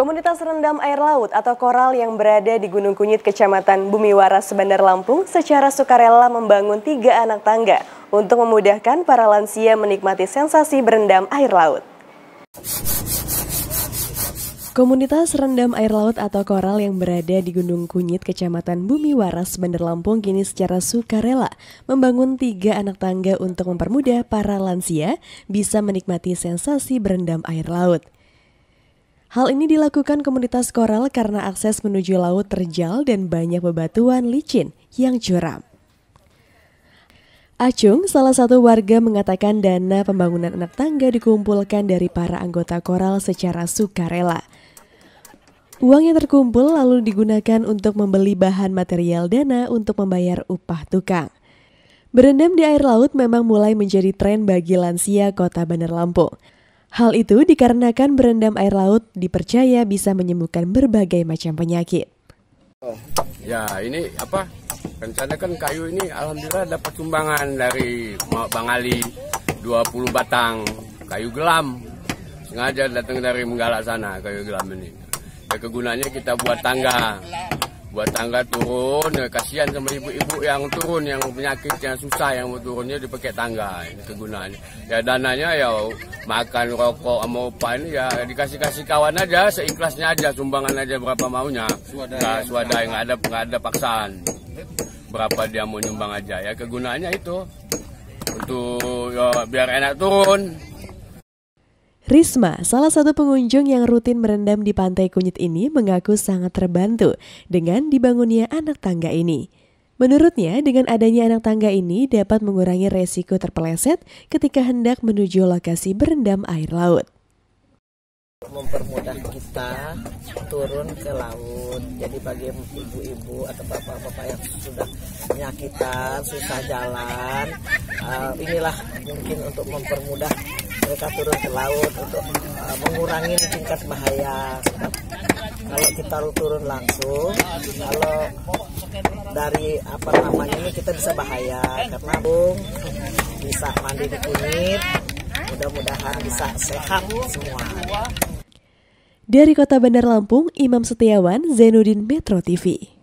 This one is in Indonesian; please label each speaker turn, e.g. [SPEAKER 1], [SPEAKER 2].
[SPEAKER 1] Komunitas rendam air laut atau koral yang berada di Gunung Kunyit, Kecamatan Bumiwaras, Bandar Lampung, secara sukarela membangun tiga anak tangga untuk memudahkan para lansia menikmati sensasi berendam air laut. Komunitas rendam air laut atau koral yang berada di Gunung Kunyit, Kecamatan Bumiwaras Waras, Bandar Lampung kini secara sukarela membangun tiga anak tangga untuk mempermudah para lansia bisa menikmati sensasi berendam air laut. Hal ini dilakukan komunitas koral karena akses menuju laut terjal dan banyak bebatuan licin yang curam. Acung, salah satu warga mengatakan dana pembangunan anak tangga dikumpulkan dari para anggota koral secara sukarela. Uang yang terkumpul lalu digunakan untuk membeli bahan material dana untuk membayar upah tukang. Berendam di air laut memang mulai menjadi tren bagi lansia kota Bandar Lampung. Hal itu dikarenakan berendam air laut dipercaya bisa menyembuhkan berbagai macam penyakit.
[SPEAKER 2] Oh, ya ini apa? Rencana kan kayu ini alhamdulillah dapat sumbangan dari Bang Ali 20 batang kayu gelam. Sengaja datang dari Menggala sana kayu gelam ini. Ya kegunaannya kita buat tangga buat tangga turun eh, kasihan sama ibu-ibu yang turun yang penyakit yang susah yang turunnya dipakai tangga ini kegunaannya ya dananya ya makan rokok sama upan ya dikasih kasih kawan aja seikhlasnya aja sumbangan aja berapa maunya nggak suada yang ada nggak ada paksaan berapa dia mau nyumbang aja ya kegunaannya itu untuk ya, biar enak turun
[SPEAKER 1] Risma, salah satu pengunjung yang rutin merendam di Pantai Kunyit ini mengaku sangat terbantu dengan dibangunnya anak tangga ini. Menurutnya, dengan adanya anak tangga ini dapat mengurangi resiko terpeleset ketika hendak menuju lokasi berendam air laut.
[SPEAKER 3] Mempermudah kita turun ke laut. Jadi bagi ibu-ibu atau bapak-bapak yang sudah penyakitan, susah jalan, uh, inilah mungkin untuk mempermudah mereka turun ke laut untuk uh, mengurangi tingkat bahaya. Kalau kita turun langsung, kalau dari apa namanya ini kita bisa bahaya karena bung bisa mandi di kunyit, mudah-mudahan bisa sehat semua.
[SPEAKER 1] Dari Kota Bandar Lampung, Imam Setiawan, Zainuddin Metro TV.